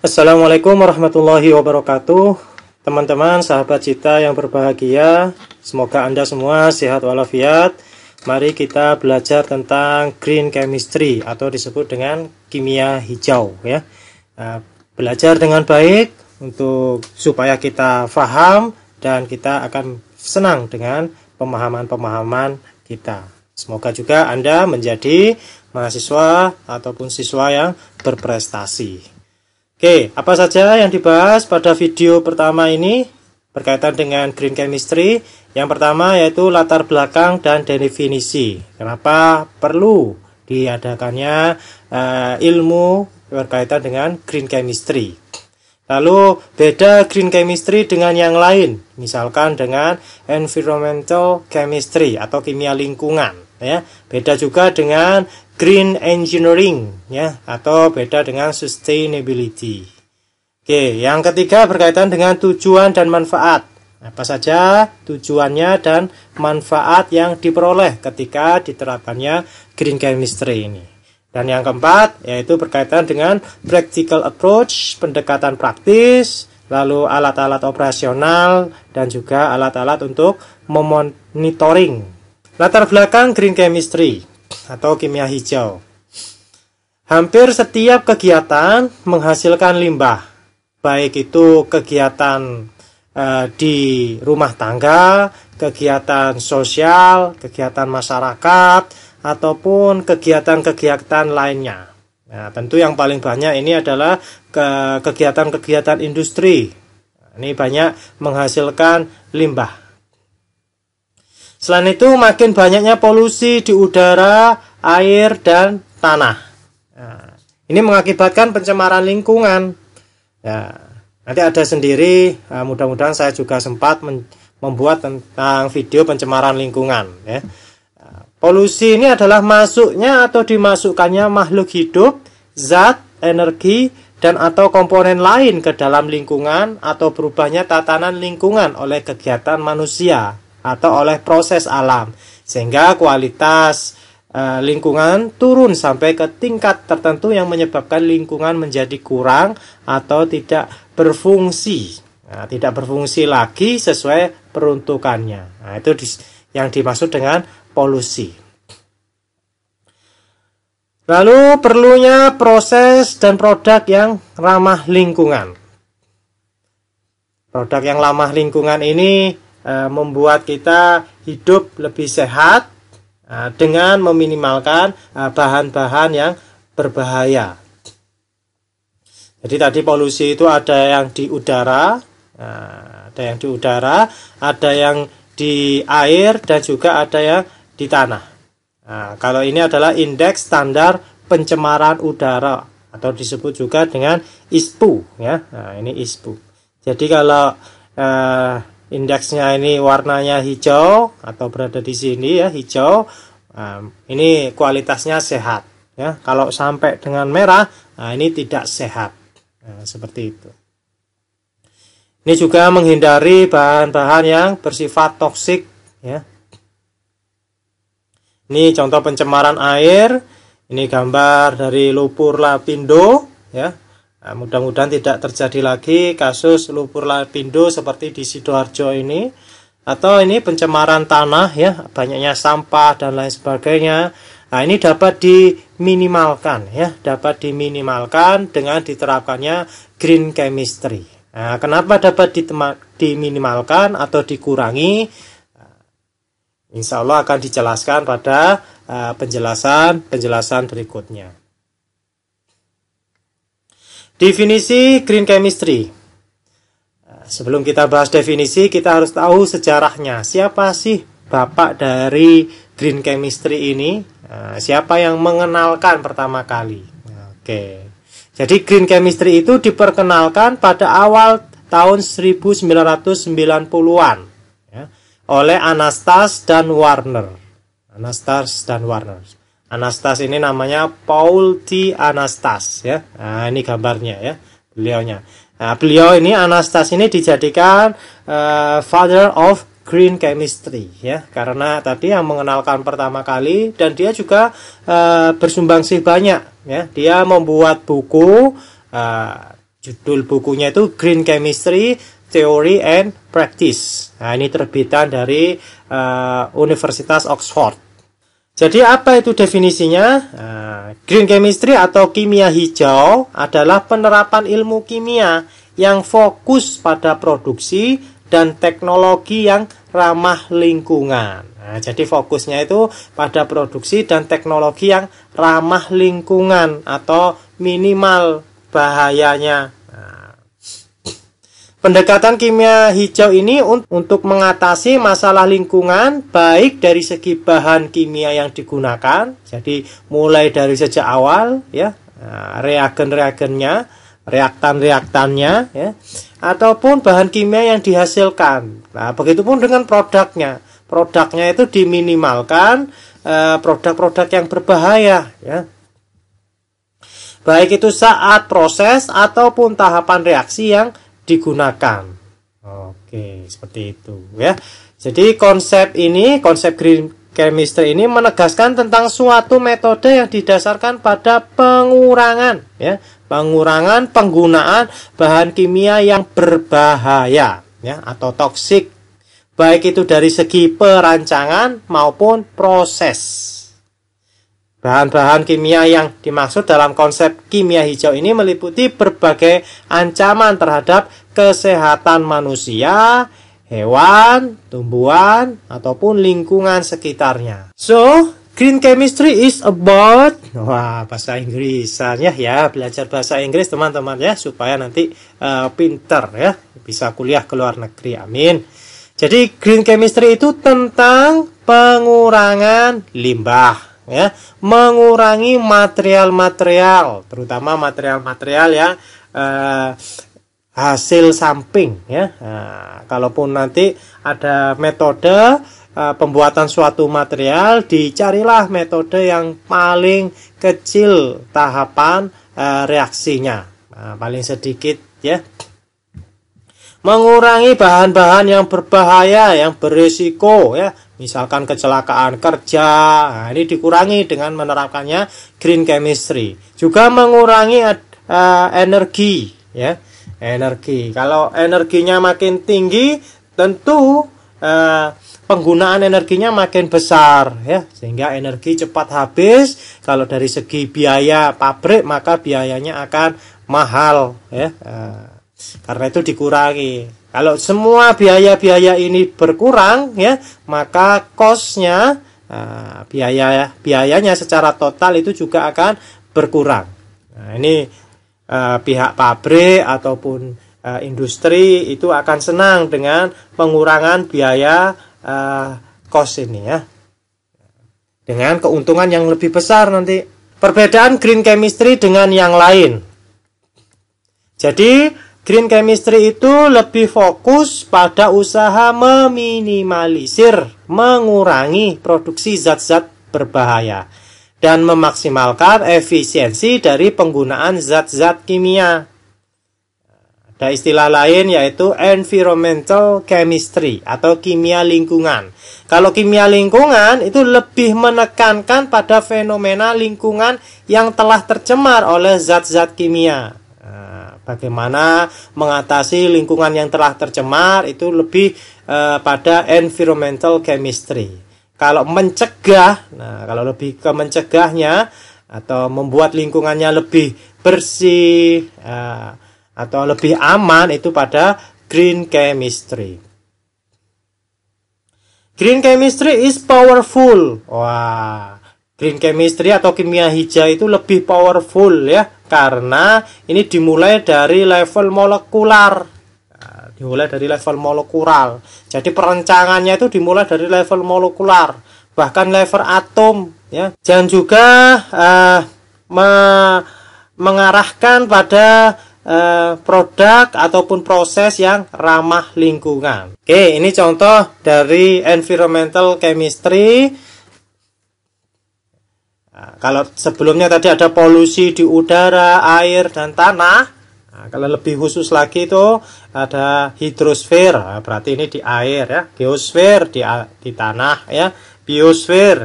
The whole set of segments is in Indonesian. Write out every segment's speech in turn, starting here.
Assalamualaikum warahmatullahi wabarakatuh Teman-teman sahabat cita yang berbahagia Semoga anda semua sehat walafiat Mari kita belajar tentang green chemistry Atau disebut dengan kimia hijau ya nah, Belajar dengan baik untuk supaya kita faham Dan kita akan senang dengan pemahaman-pemahaman kita Semoga juga Anda menjadi mahasiswa ataupun siswa yang berprestasi Oke, apa saja yang dibahas pada video pertama ini berkaitan dengan green chemistry? Yang pertama yaitu latar belakang dan definisi. Kenapa perlu diadakannya uh, ilmu berkaitan dengan green chemistry? Lalu beda green chemistry dengan yang lain, misalkan dengan environmental chemistry atau kimia lingkungan, ya. Beda juga dengan green engineering ya atau beda dengan sustainability. Oke, yang ketiga berkaitan dengan tujuan dan manfaat. Apa saja tujuannya dan manfaat yang diperoleh ketika diterapkannya green chemistry ini. Dan yang keempat yaitu berkaitan dengan practical approach, pendekatan praktis, lalu alat-alat operasional dan juga alat-alat untuk memonitoring. Latar belakang green chemistry atau kimia hijau. Hampir setiap kegiatan menghasilkan limbah, baik itu kegiatan e, di rumah tangga, kegiatan sosial, kegiatan masyarakat, ataupun kegiatan-kegiatan lainnya. Nah, tentu yang paling banyak ini adalah kegiatan-kegiatan industri. Nah, ini banyak menghasilkan limbah. Selain itu, makin banyaknya polusi di udara, air, dan tanah. Nah, ini mengakibatkan pencemaran lingkungan. Ya, nanti ada sendiri, ya, mudah-mudahan saya juga sempat membuat tentang video pencemaran lingkungan. Ya. ya. Polusi ini adalah masuknya atau dimasukkannya makhluk hidup, zat, energi, dan atau komponen lain ke dalam lingkungan atau berubahnya tatanan lingkungan oleh kegiatan manusia atau oleh proses alam sehingga kualitas e, lingkungan turun sampai ke tingkat tertentu yang menyebabkan lingkungan menjadi kurang atau tidak berfungsi nah, tidak berfungsi lagi sesuai peruntukannya nah, itu di, yang dimaksud dengan polusi lalu perlunya proses dan produk yang ramah lingkungan produk yang ramah lingkungan ini E, membuat kita hidup lebih sehat e, dengan meminimalkan e, bahan-bahan yang berbahaya. Jadi tadi polusi itu ada yang di udara, ada yang di udara, ada yang di air dan juga ada yang di tanah. Nah, kalau ini adalah indeks standar pencemaran udara atau disebut juga dengan ISPU ya. Nah, ini ISPU. Jadi kalau eh, indeksnya ini warnanya hijau atau berada di sini ya hijau ehm, ini kualitasnya sehat ya kalau sampai dengan merah nah ini tidak sehat nah, seperti itu ini juga menghindari bahan-bahan yang bersifat toksik ya ini contoh pencemaran air ini gambar dari Lupur Lapindo ya Nah, mudah-mudahan tidak terjadi lagi kasus lumpur lapindo seperti di Sidoarjo ini atau ini pencemaran tanah ya, banyaknya sampah dan lain sebagainya. Nah, ini dapat diminimalkan ya, dapat diminimalkan dengan diterapkannya green chemistry. Nah, kenapa dapat diminimalkan atau dikurangi? Nah, insya Allah akan dijelaskan pada eh, penjelasan penjelasan berikutnya. Definisi green chemistry. Eh, sebelum kita bahas definisi, kita harus tahu sejarahnya. Siapa sih bapak dari green chemistry ini? Eh, siapa yang mengenalkan pertama kali? Oke. Jadi green chemistry itu diperkenalkan pada awal tahun 1990-an ya, oleh Anastas dan Warner. Anastas dan Warner. Anastas ini namanya Paul T. Anastas ya. Nah, ini gambarnya ya beliaunya. Nah, beliau ini Anastas ini dijadikan uh, father of green chemistry ya karena tadi yang mengenalkan pertama kali dan dia juga uh, eh, bersumbangsi banyak ya. Dia membuat buku uh, judul bukunya itu Green Chemistry Theory and Practice. Nah, ini terbitan dari uh, Universitas Oxford jadi apa itu definisinya? Eh, green chemistry atau kimia hijau adalah penerapan ilmu kimia yang fokus pada produksi dan teknologi yang ramah lingkungan. Nah, jadi fokusnya itu pada produksi dan teknologi yang ramah lingkungan atau minimal bahayanya Pendekatan kimia hijau ini untuk mengatasi masalah lingkungan baik dari segi bahan kimia yang digunakan, jadi mulai dari sejak awal ya nah, reagen-reagennya, reaktan-reaktannya ya ataupun bahan kimia yang dihasilkan. Nah, begitupun dengan produknya. Produknya itu diminimalkan eh, produk-produk yang berbahaya ya baik itu saat proses ataupun tahapan reaksi yang digunakan. Oke, seperti itu ya. Jadi konsep ini, konsep green chemistry ini menegaskan tentang suatu metode yang didasarkan pada pengurangan ya, pengurangan penggunaan bahan kimia yang berbahaya ya atau toksik baik itu dari segi perancangan maupun proses. Bahan-bahan kimia yang dimaksud dalam konsep kimia hijau ini meliputi berbagai ancaman terhadap kesehatan manusia, hewan, tumbuhan, ataupun lingkungan sekitarnya. So, green chemistry is about wah bahasa Inggrisannya ya belajar bahasa Inggris teman-teman ya supaya nanti uh, pinter ya bisa kuliah ke luar negeri. Amin. Jadi green chemistry itu tentang pengurangan limbah ya mengurangi material-material terutama material-material ya eh, hasil samping ya nah, kalaupun nanti ada metode eh, pembuatan suatu material dicarilah metode yang paling kecil tahapan eh, reaksinya nah, paling sedikit ya mengurangi bahan-bahan yang berbahaya yang berisiko ya misalkan kecelakaan kerja. Nah, ini dikurangi dengan menerapkannya green chemistry. Juga mengurangi uh, energi, ya, energi. Kalau energinya makin tinggi, tentu uh, penggunaan energinya makin besar, ya, sehingga energi cepat habis. Kalau dari segi biaya pabrik, maka biayanya akan mahal, ya. Eh, karena itu dikurangi kalau semua biaya-biaya ini berkurang ya, maka kosnya uh, ah, biaya biayanya secara total itu juga akan berkurang. Nah, ini uh, pihak pabrik ataupun uh, industri itu akan senang dengan pengurangan biaya uh, kos ini ya. Dengan keuntungan yang lebih besar nanti. Perbedaan green chemistry dengan yang lain. Jadi Green chemistry itu lebih fokus pada usaha meminimalisir, mengurangi produksi zat-zat berbahaya, dan memaksimalkan efisiensi dari penggunaan zat-zat kimia. Ada istilah lain yaitu environmental chemistry atau kimia lingkungan. Kalau kimia lingkungan itu lebih menekankan pada fenomena lingkungan yang telah tercemar oleh zat-zat kimia. Bagaimana mengatasi lingkungan yang telah tercemar itu lebih uh, pada environmental chemistry. Kalau mencegah, nah kalau lebih ke mencegahnya atau membuat lingkungannya lebih bersih uh, atau lebih aman itu pada green chemistry. Green chemistry is powerful. Wah, green chemistry atau kimia hijau itu lebih powerful ya karena ini dimulai dari level molekular nah, dimulai dari level molekular jadi perencangannya itu dimulai dari level molekular bahkan level atom ya jangan juga uh, me mengarahkan pada uh, produk ataupun proses yang ramah lingkungan. Oke, ini contoh dari environmental chemistry Nah, kalau sebelumnya tadi ada polusi di udara, air, dan tanah, nah, kalau lebih khusus lagi itu ada hidrosfer, nah, berarti ini di air ya, geosfer di, di tanah ya, biosfer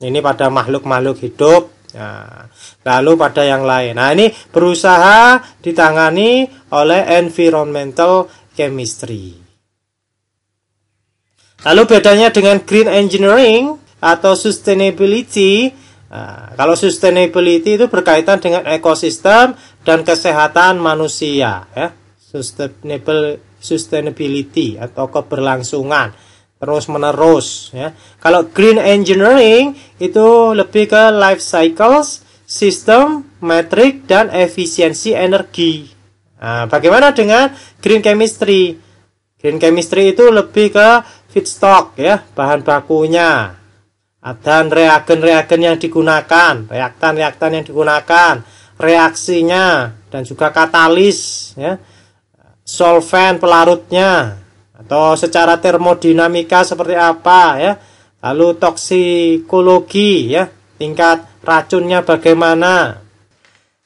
ini pada makhluk-makhluk hidup. Nah, lalu pada yang lain. Nah, ini berusaha ditangani oleh environmental chemistry. Lalu bedanya dengan green engineering atau sustainability Nah, kalau sustainability itu berkaitan dengan ekosistem dan kesehatan manusia, ya. Sustainable sustainability atau keberlangsungan terus menerus, ya. Kalau green engineering itu lebih ke life cycles, sistem, metrik dan efisiensi energi. Nah, bagaimana dengan green chemistry? Green chemistry itu lebih ke feedstock ya, bahan bakunya ada reagen-reagen yang digunakan, reaktan-reaktan yang digunakan, reaksinya dan juga katalis ya. solvent pelarutnya atau secara termodinamika seperti apa ya. Lalu toksikologi ya, tingkat racunnya bagaimana.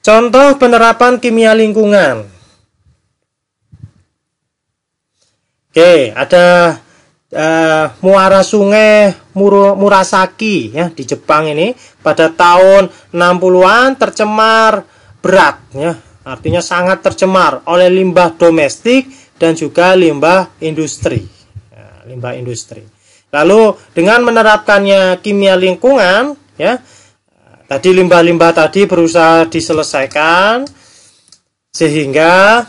Contoh penerapan kimia lingkungan. Oke, ada uh, muara sungai Murasaki ya di Jepang ini pada tahun 60-an tercemar berat ya artinya sangat tercemar oleh limbah domestik dan juga limbah industri ya, limbah industri lalu dengan menerapkannya kimia lingkungan ya tadi limbah-limbah tadi berusaha diselesaikan sehingga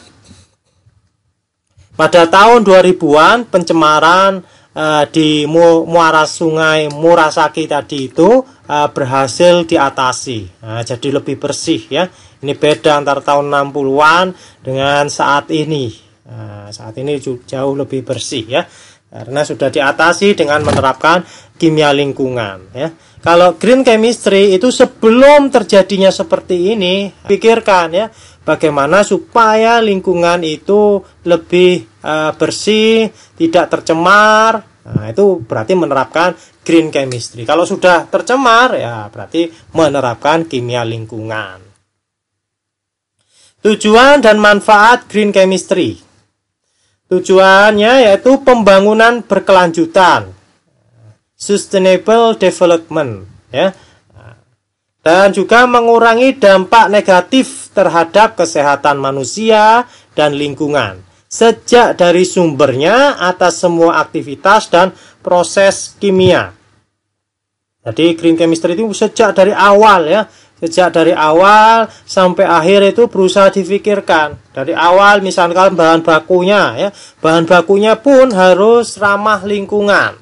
pada tahun 2000-an pencemaran Eh, di mu, muara sungai Murasaki tadi itu uh, berhasil diatasi. uh, jadi lebih bersih ya. Ini beda antara tahun 60-an dengan saat ini. uh, saat ini jauh lebih bersih ya. Karena sudah diatasi dengan menerapkan kimia lingkungan ya. Kalau green chemistry itu sebelum terjadinya seperti ini, pikirkan ya bagaimana supaya lingkungan itu lebih uh, bersih, tidak tercemar. Nah, itu berarti menerapkan green chemistry. Kalau sudah tercemar ya berarti menerapkan kimia lingkungan. Tujuan dan manfaat green chemistry. Tujuannya yaitu pembangunan berkelanjutan, sustainable development, ya dan juga mengurangi dampak negatif terhadap kesehatan manusia dan lingkungan sejak dari sumbernya atas semua aktivitas dan proses kimia. Jadi green chemistry itu sejak dari awal ya, sejak dari awal sampai akhir itu berusaha difikirkan. Dari awal misalkan bahan bakunya ya, bahan bakunya pun harus ramah lingkungan.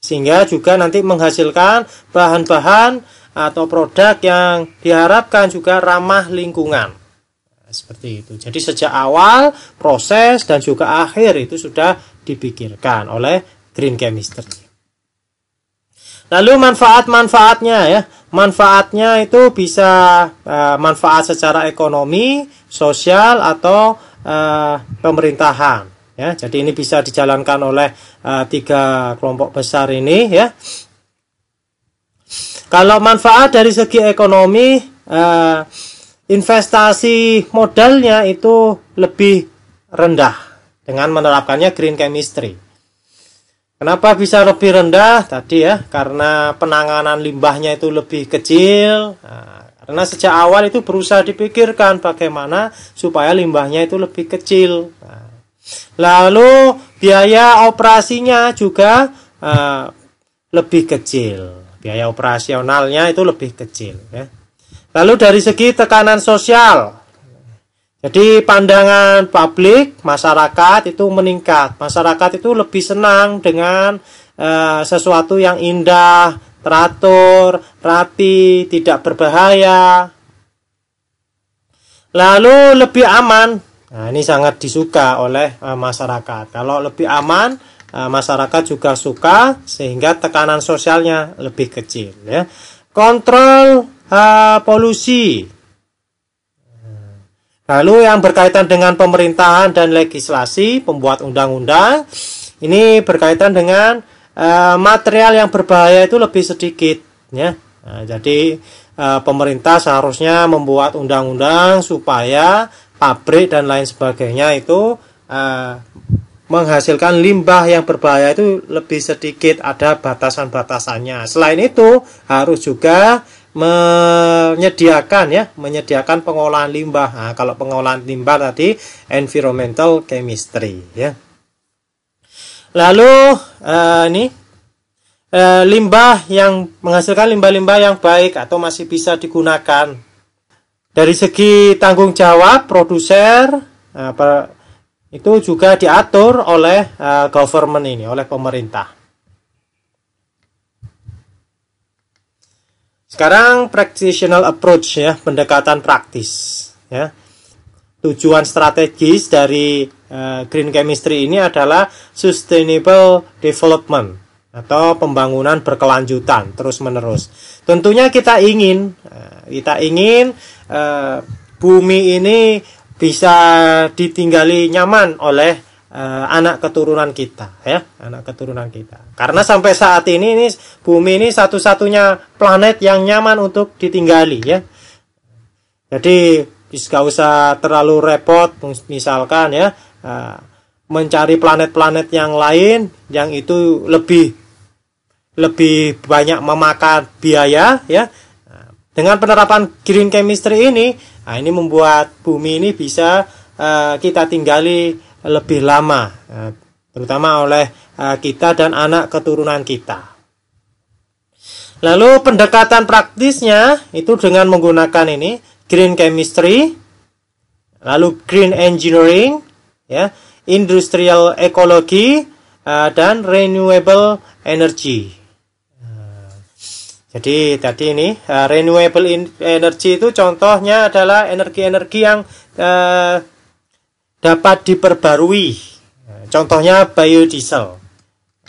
Sehingga juga nanti menghasilkan bahan-bahan atau produk yang diharapkan juga ramah lingkungan. Nah, seperti itu. Jadi sejak awal proses dan juga akhir itu sudah dipikirkan oleh green chemistry. Lalu manfaat-manfaatnya ya. Manfaatnya itu bisa uh, manfaat secara ekonomi, sosial atau uh, pemerintahan ya. Jadi ini bisa dijalankan oleh uh, tiga kelompok besar ini ya. Kalau manfaat dari segi ekonomi, eh, investasi modalnya itu lebih rendah dengan menerapkannya green chemistry. Kenapa bisa lebih rendah tadi ya? Karena penanganan limbahnya itu lebih kecil. Nah, karena sejak awal itu berusaha dipikirkan bagaimana supaya limbahnya itu lebih kecil. Nah, lalu biaya operasinya juga uh, lebih kecil biaya operasionalnya itu lebih kecil ya. Lalu dari segi tekanan sosial. Jadi pandangan publik masyarakat itu meningkat. Masyarakat itu lebih senang dengan e, sesuatu yang indah, teratur, rapi, tidak berbahaya. Lalu lebih aman. Nah, ini sangat disuka oleh e, masyarakat. Kalau lebih aman, Eh, masyarakat juga suka sehingga tekanan sosialnya lebih kecil ya. Kontrol uh, polusi. Eh, lalu yang berkaitan dengan pemerintahan dan legislasi, pembuat undang-undang, ini berkaitan dengan uh, material yang berbahaya itu lebih sedikit ya. Nah, jadi uh, pemerintah seharusnya membuat undang-undang supaya pabrik dan lain sebagainya itu uh, menghasilkan limbah yang berbahaya itu lebih sedikit ada batasan-batasannya. Selain itu harus juga menyediakan ya menyediakan pengolahan limbah. Nah, kalau pengolahan limbah tadi environmental chemistry ya. Lalu eh, ini eh, limbah yang menghasilkan limbah-limbah yang baik atau masih bisa digunakan. Dari segi tanggung jawab produser eh, apa itu juga diatur oleh uh, government ini, oleh pemerintah. Sekarang practitioner approach ya, pendekatan praktis ya. Tujuan strategis dari uh, green chemistry ini adalah sustainable development atau pembangunan berkelanjutan terus-menerus. Tentunya kita ingin eh, kita ingin uh, bumi ini bisa ditinggali nyaman oleh uh, anak keturunan kita ya anak keturunan kita karena sampai saat ini ini bumi ini satu-satunya planet yang nyaman untuk ditinggali ya jadi bisa usah terlalu repot misalkan ya uh, mencari planet-planet yang lain yang itu lebih lebih banyak memakan biaya ya dengan penerapan green chemistry ini, nah ini membuat bumi ini bisa uh, kita tinggali lebih lama, uh, terutama oleh uh, kita dan anak keturunan kita. Lalu pendekatan praktisnya itu dengan menggunakan ini green chemistry, lalu green engineering, ya, industrial ecology, uh, dan renewable energy. Jadi tadi ini uh, renewable energy itu contohnya adalah energi-energi yang uh, dapat diperbarui. Eh, contohnya biodiesel.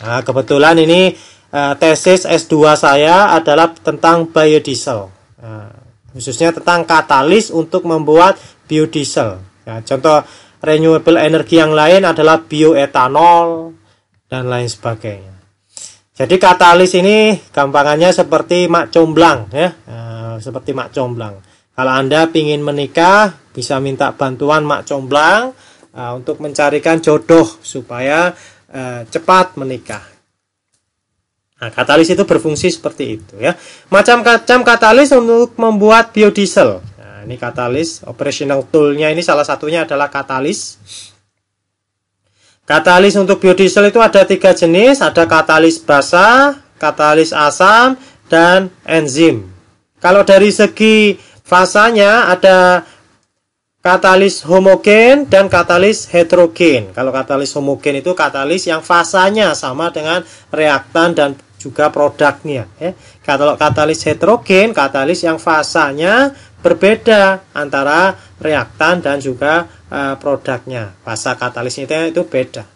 Nah, kebetulan ini uh, tesis S2 saya adalah tentang biodiesel. Uh, khususnya tentang katalis untuk membuat biodiesel. Nah, contoh renewable energy yang lain adalah bioetanol dan lain sebagainya. Jadi katalis ini gampangannya seperti mak comblang ya, e, seperti mak comblang. Kalau Anda ingin menikah, bisa minta bantuan mak comblang e, untuk mencarikan jodoh supaya e, cepat menikah. Nah, katalis itu berfungsi seperti itu ya. Macam-macam katalis untuk membuat biodiesel. Nah, ini katalis, operational toolnya ini salah satunya adalah katalis. Katalis untuk biodiesel itu ada tiga jenis, ada katalis basa, katalis asam, dan enzim. Kalau dari segi fasanya ada katalis homogen dan katalis heterogen. Kalau katalis homogen itu katalis yang fasanya sama dengan reaktan dan juga produknya. Ya. Kalau katalis heterogen, katalis yang fasanya berbeda antara reaktan dan juga Eh, produknya bahasa katalisnya itu, itu beda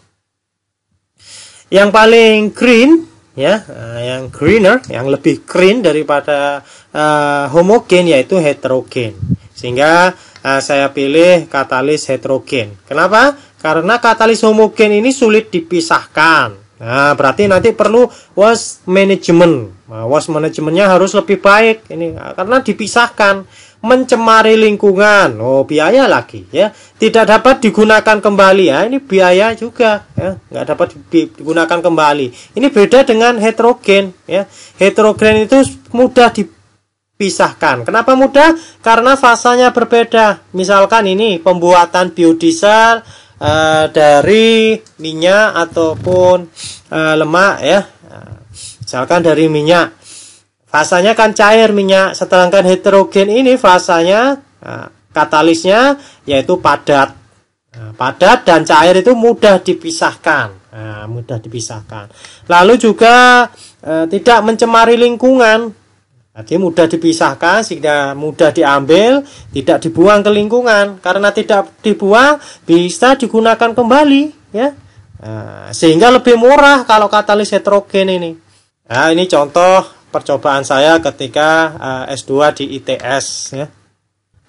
yang paling green ya eh, yang greener yang lebih green daripada uh, homogen yaitu heterogen sehingga uh, saya pilih katalis heterogen kenapa karena katalis homogen ini sulit dipisahkan Nah, berarti nanti perlu waste management. Nah, waste manajemennya harus lebih baik ini karena dipisahkan mencemari lingkungan. Oh, biaya lagi ya. Tidak dapat digunakan kembali ya. Ini biaya juga ya. Enggak dapat digunakan kembali. Ini beda dengan heterogen ya. Heterogen itu mudah dipisahkan. Kenapa mudah? Karena fasanya berbeda. Misalkan ini pembuatan biodiesel uh, dari minyak ataupun uh, lemak ya. Misalkan dari minyak Fasanya kan cair minyak, sedangkan heterogen ini fasanya eh, katalisnya yaitu padat. Eh, padat dan cair itu mudah dipisahkan, eh, mudah dipisahkan. Lalu juga tidak mencemari lingkungan. Jadi mudah dipisahkan, sehingga mudah diambil, tidak dibuang ke lingkungan. Karena tidak dibuang, bisa digunakan kembali, ya. Sehingga lebih murah kalau katalis heterogen ini. Nah, ini contoh percobaan saya ketika eh, S2 di ITS ya.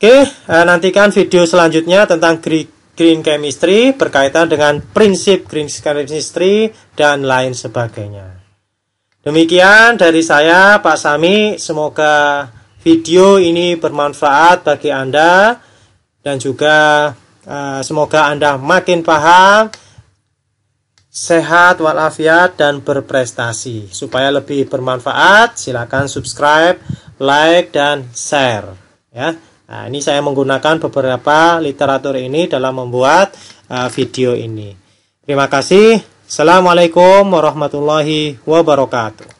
Oke, eh, nantikan video selanjutnya tentang green chemistry berkaitan dengan prinsip green chemistry dan lain sebagainya. Demikian dari saya Pak Sami, semoga video ini bermanfaat bagi Anda dan juga eh, semoga Anda makin paham sehat walafiat dan berprestasi. Supaya lebih bermanfaat, silakan subscribe, like dan share ya. Nah, ini saya menggunakan beberapa literatur ini dalam membuat uh, video ini. Terima kasih. Assalamualaikum warahmatullahi wabarakatuh.